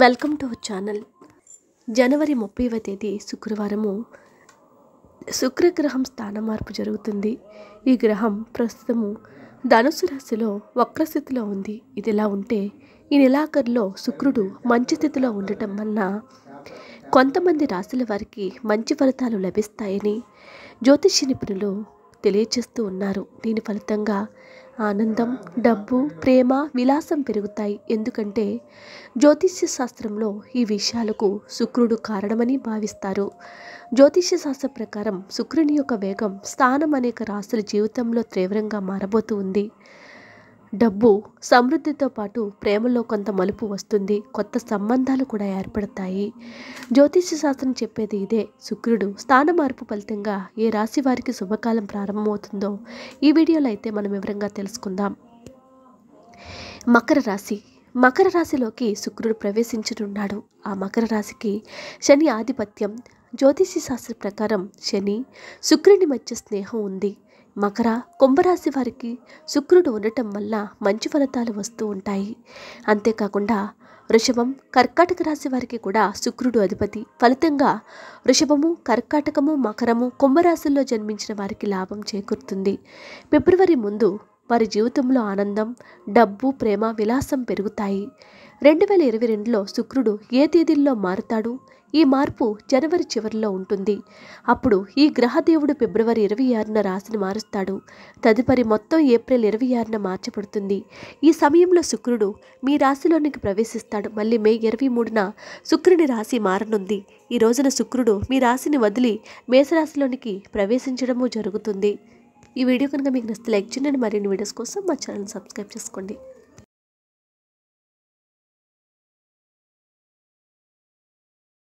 welcome to channel జనవరి ముప్పైవ తేదీ శుక్రవారము శుక్రగ్రహం స్థాన మార్పు జరుగుతుంది ఈ గ్రహం ప్రస్తుతము ధనుసు రాశిలో వక్రస్థితిలో ఉంది ఇదిలా ఉంటే ఈ నెలాఖరులో శుక్రుడు మంచి స్థితిలో ఉండటం వలన కొంతమంది రాశుల వారికి మంచి ఫలితాలు లభిస్తాయని జ్యోతిష్య నిపుణులు తెలియచేస్తూ ఉన్నారు దీని ఫలితంగా ఆనందం డబ్బు ప్రేమ విలాసం పెరుగుతాయి ఎందుకంటే జ్యోతిష్య శాస్త్రంలో ఈ విషయాలకు శుక్రుడు కారణమని భావిస్తారు జ్యోతిష్య శాస్త్ర ప్రకారం శుక్రుని యొక్క వేగం స్థానం అనేక రాశుల జీవితంలో తీవ్రంగా మారబోతూ ఉంది డబ్బు సమృద్ధితో పాటు ప్రేమలో కొంత మలుపు వస్తుంది కొత్త సంబంధాలు కూడా ఏర్పడతాయి జ్యోతిష్య శాస్త్రం చెప్పేది ఇదే శుక్రుడు స్థాన మార్పు ఫలితంగా ఏ రాశి వారికి శుభకాలం ప్రారంభమవుతుందో ఈ వీడియోలో అయితే మనం వివరంగా తెలుసుకుందాం మకర రాశి మకర రాశిలోకి శుక్రుడు ప్రవేశించనున్నాడు ఆ మకర రాశికి శని ఆధిపత్యం జ్యోతిష శాస్త్ర ప్రకారం శని శుక్రుని మధ్య స్నేహం ఉంది మకర కుంభరాశి వారికి శుక్రుడు ఉండటం వల్ల మంచి ఫలితాలు వస్తూ ఉంటాయి అంతేకాకుండా వృషభం కర్కాటక రాశి వారికి కూడా శుక్రుడు అధిపతి ఫలితంగా వృషభము కర్కాటకము మకరము కుంభరాశుల్లో జన్మించిన వారికి లాభం చేకూరుతుంది ఫిబ్రవరి ముందు వారి జీవితంలో ఆనందం డబ్బు ప్రేమ విలాసం పెరుగుతాయి రెండు వేల ఇరవై రెండులో శుక్రుడు ఏ తేదీల్లో మారుతాడు ఈ మార్పు జనవరి చివరిలో ఉంటుంది అప్పుడు ఈ గ్రహదేవుడు ఫిబ్రవరి ఇరవై ఆరున రాశిని మారుస్తాడు తదుపరి మొత్తం ఏప్రిల్ ఇరవై ఆరున మార్చబడుతుంది ఈ సమయంలో శుక్రుడు మీ రాశిలోనికి ప్రవేశిస్తాడు మళ్ళీ మే ఇరవై మూడున శుక్రుని రాశి మారనుంది ఈ రోజున శుక్రుడు మీ రాశిని వదిలి మేషరాశిలోనికి ప్రవేశించడము జరుగుతుంది ఈ వీడియో కనుక మీకు నచ్చితే లైక్ చేయండి మరిన్ని వీడియోస్ కోసం మా ఛానల్ సబ్స్క్రైబ్ చేసుకోండి